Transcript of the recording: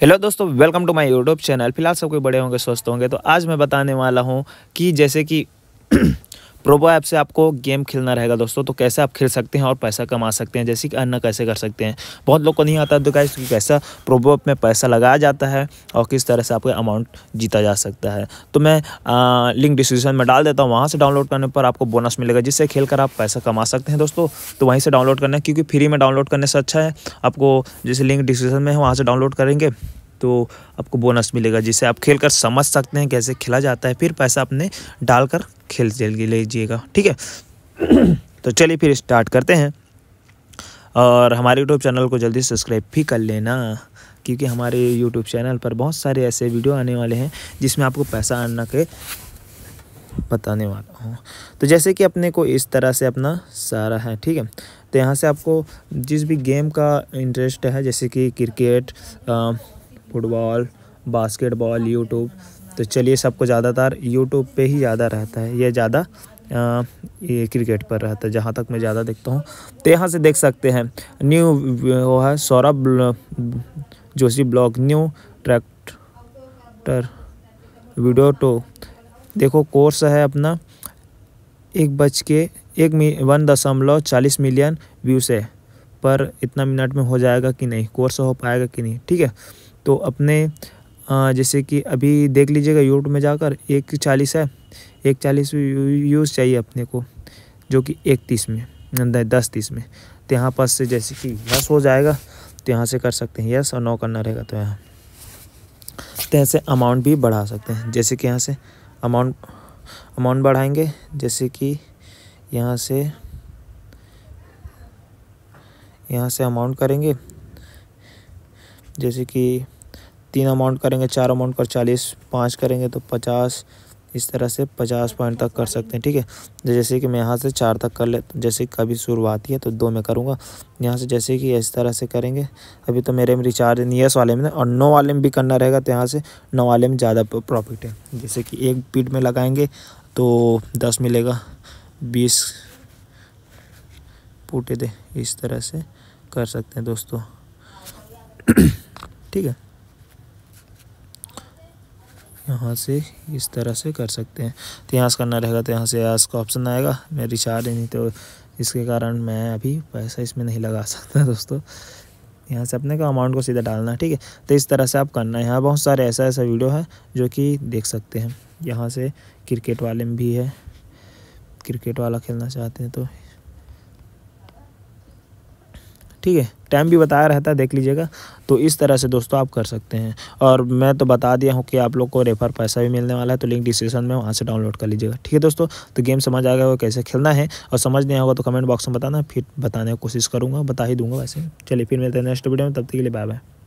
hello दोस्तों welcome to my YouTube channel फिलहाल सब कोई बड़े होंगे स्वस्थ होंगे तो आज मैं बताने वाला हूँ कि जैसे कि प्रोबो ऐप से आपको गेम खेलना रहेगा दोस्तों तो कैसे आप खेल सकते हैं और पैसा कमा सकते हैं जैसे कि अन्ना कैसे कर सकते हैं बहुत लोग को नहीं आता तो गाइस कि कैसा प्रोबो ऐप में पैसा लगाया जाता है और किस तरह से आपका अमाउंट जीता जा सकता है तो मैं आ, लिंक डिस्क्रिप्शन में डाल देता हूँ वहाँ से डाउनलोड करने पर आपको बोनस मिलेगा जिससे खेल कर आप पैसा कमा सकते हैं दोस्तों तो वहीं से डाउनलोड करना क्योंकि फ्री में डाउनलोड करने से अच्छा है आपको जैसे लिंक डिस्क्रिप्शन में है वहाँ से डाउनलोड करेंगे तो आपको बोनस मिलेगा जिसे आप खेल कर समझ सकते हैं कैसे खेला जाता है फिर पैसा डाल डालकर खेल लीजिएगा ठीक है तो चलिए फिर स्टार्ट करते हैं और हमारे यूट्यूब चैनल को जल्दी सब्सक्राइब भी कर लेना क्योंकि हमारे यूट्यूब चैनल पर बहुत सारे ऐसे वीडियो आने वाले हैं जिसमें आपको पैसा आना के बताने वाला हूँ तो जैसे कि अपने को इस तरह से अपना सारा है ठीक है तो यहाँ से आपको जिस भी गेम का इंटरेस्ट है जैसे कि क्रिकेट आ, फुटबॉल बास्केटबॉल यूट्यूब तो चलिए सबको ज़्यादातर यूट्यूब पे ही ज़्यादा रहता है यह ज़्यादा ये क्रिकेट पर रहता है जहाँ तक मैं ज़्यादा देखता हूँ तो यहाँ से देख सकते हैं न्यू वो है Saurabh Joshi blog new tractor video टो देखो कोर्स है अपना एक बज के एक वन दशमलव चालीस मिलियन व्यूज़ है पर इतना मिनट में हो जाएगा कि नहीं कोर्स हो पाएगा कि नहीं ठीक है तो अपने जैसे कि अभी देख लीजिएगा यूट्यूब में जाकर एक चालीस है एक चालीस यूज़ चाहिए अपने को जो कि एक तीस में दस तीस में तो यहाँ पास से जैसे कि यस हो जाएगा तो यहाँ से कर सकते हैं यस और नो करना रहेगा तो यहाँ तो यहाँ से अमाउंट भी बढ़ा सकते हैं जैसे कि यहाँ से अमाउंट अमाउंट बढ़ाएंगे जैसे कि यहाँ से यहाँ से अमाउंट करेंगे जैसे कि तीन अमाउंट करेंगे चार अमाउंट कर चालीस पाँच करेंगे तो पचास इस तरह से पचास पॉइंट तक कर सकते हैं ठीक है जैसे कि मैं यहाँ से चार तक कर ले जैसे कभी शुरुआती है तो दो में करूँगा यहाँ से जैसे कि इस तरह से करेंगे अभी तो मेरे में रिचार्ज नियस वाले में और नौ वाले में भी करना रहेगा तो यहाँ से नौ वाले में ज़्यादा प्रॉफिट है जैसे कि एक पीट में लगाएंगे तो दस मिलेगा बीस पूटे दे इस तरह से कर सकते हैं दोस्तों ठीक है यहाँ से इस तरह से कर सकते हैं तो यहाँ से करना रहेगा तो यहाँ से आज का ऑप्शन आएगा मैं रिचार्ज नहीं तो इसके कारण मैं अभी पैसा इसमें नहीं लगा सकता दोस्तों यहाँ से अपने का अमाउंट को सीधा डालना है ठीक है तो इस तरह से आप करना है यहाँ बहुत सारे ऐसा ऐसा वीडियो है जो कि देख सकते हैं यहाँ से क्रिकेट वाले में भी है क्रिकेट वाला खेलना चाहते हैं तो ठीक है टाइम भी बताया रहता है देख लीजिएगा तो इस तरह से दोस्तों आप कर सकते हैं और मैं तो बता दिया हूँ कि आप लोग को रेफर पैसा भी मिलने वाला है तो लिंक डिस्क्रिप्शन में वहाँ से डाउनलोड कर लीजिएगा ठीक है दोस्तों तो गेम समझ आ गया होगा कैसे खेलना है और समझ नहीं होगा तो कमेंट बॉक्स में बताना फिर बताने की कोशिश करूँगा बता ही दूंगा वैसे चलिए फिर मिलते हैं नेक्स्ट वीडियो में तब तक के लिए बाय बाय